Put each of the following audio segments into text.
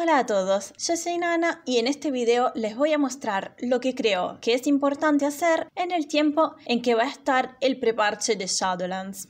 Hola a todos, yo soy Nana y en este video les voy a mostrar lo que creo que es importante hacer en el tiempo en que va a estar el preparche de Shadowlands.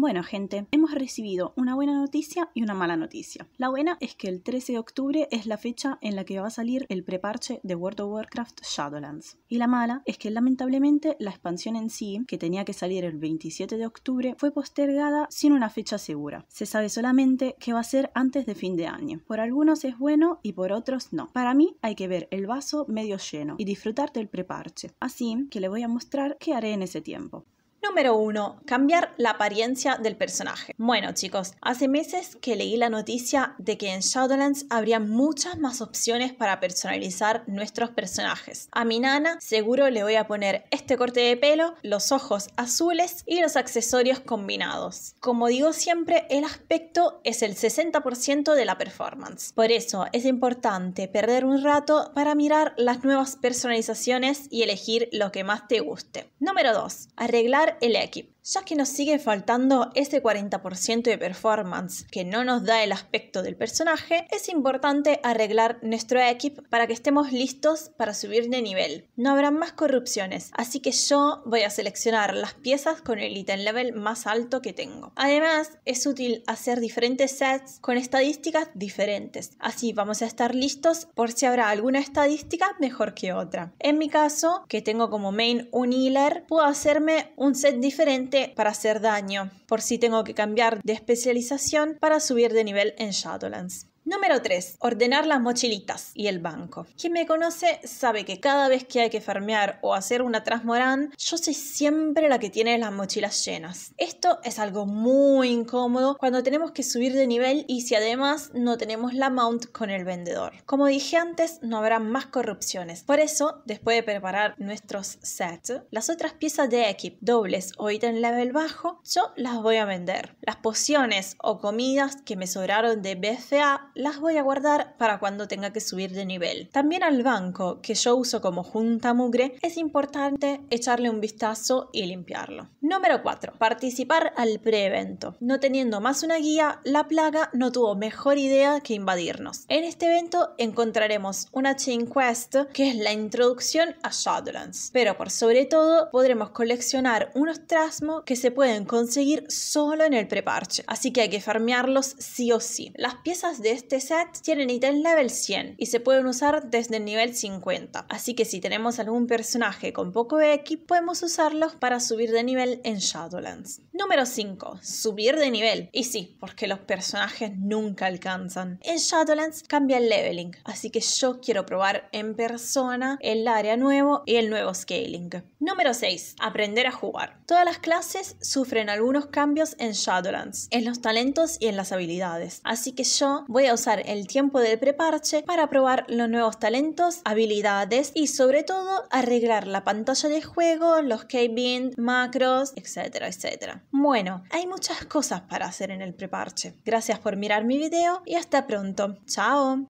Bueno, gente, hemos recibido una buena noticia y una mala noticia. La buena es que el 13 de octubre es la fecha en la que va a salir el preparche de World of Warcraft Shadowlands. Y la mala es que lamentablemente la expansión en sí, que tenía que salir el 27 de octubre, fue postergada sin una fecha segura. Se sabe solamente que va a ser antes de fin de año. Por algunos es bueno y por otros no. Para mí hay que ver el vaso medio lleno y disfrutar del preparche. Así que le voy a mostrar qué haré en ese tiempo. Número 1. Cambiar la apariencia del personaje. Bueno chicos, hace meses que leí la noticia de que en Shadowlands habría muchas más opciones para personalizar nuestros personajes. A mi nana seguro le voy a poner este corte de pelo, los ojos azules y los accesorios combinados. Como digo siempre, el aspecto es el 60% de la performance. Por eso es importante perder un rato para mirar las nuevas personalizaciones y elegir lo que más te guste. Número 2. Arreglar इलाके ya que nos sigue faltando ese 40% de performance que no nos da el aspecto del personaje, es importante arreglar nuestro equipo para que estemos listos para subir de nivel. No habrá más corrupciones, así que yo voy a seleccionar las piezas con el ítem level más alto que tengo. Además, es útil hacer diferentes sets con estadísticas diferentes, así vamos a estar listos por si habrá alguna estadística mejor que otra. En mi caso, que tengo como main un healer, puedo hacerme un set diferente para hacer daño, por si tengo que cambiar de especialización para subir de nivel en Shadowlands. Número 3. Ordenar las mochilitas y el banco. Quien me conoce sabe que cada vez que hay que farmear o hacer una transmorán, yo soy siempre la que tiene las mochilas llenas. Esto es algo muy incómodo cuando tenemos que subir de nivel y si además no tenemos la mount con el vendedor. Como dije antes, no habrá más corrupciones. Por eso, después de preparar nuestros sets, las otras piezas de equip dobles o ítem level bajo, yo las voy a vender. Las pociones o comidas que me sobraron de BFA las voy a guardar para cuando tenga que subir de nivel. También al banco, que yo uso como junta mugre, es importante echarle un vistazo y limpiarlo. Número 4. Participar al pre-evento. No teniendo más una guía, la plaga no tuvo mejor idea que invadirnos. En este evento encontraremos una chain quest, que es la introducción a Shadowlands. Pero por sobre todo, podremos coleccionar unos trasmos que se pueden conseguir solo en el preparche. Así que hay que farmearlos sí o sí. Las piezas de este este tienen tiene level 100 y se pueden usar desde el nivel 50. Así que si tenemos algún personaje con poco X, podemos usarlos para subir de nivel en Shadowlands. Número 5. Subir de nivel. Y sí, porque los personajes nunca alcanzan. En Shadowlands cambia el leveling, así que yo quiero probar en persona el área nuevo y el nuevo scaling. Número 6. Aprender a jugar. Todas las clases sufren algunos cambios en Shadowlands, en los talentos y en las habilidades. Así que yo voy a usar el tiempo del preparche para probar los nuevos talentos, habilidades y sobre todo arreglar la pantalla de juego, los keybind, macros, etcétera, etcétera. Bueno, hay muchas cosas para hacer en el preparche. Gracias por mirar mi video y hasta pronto. Chao.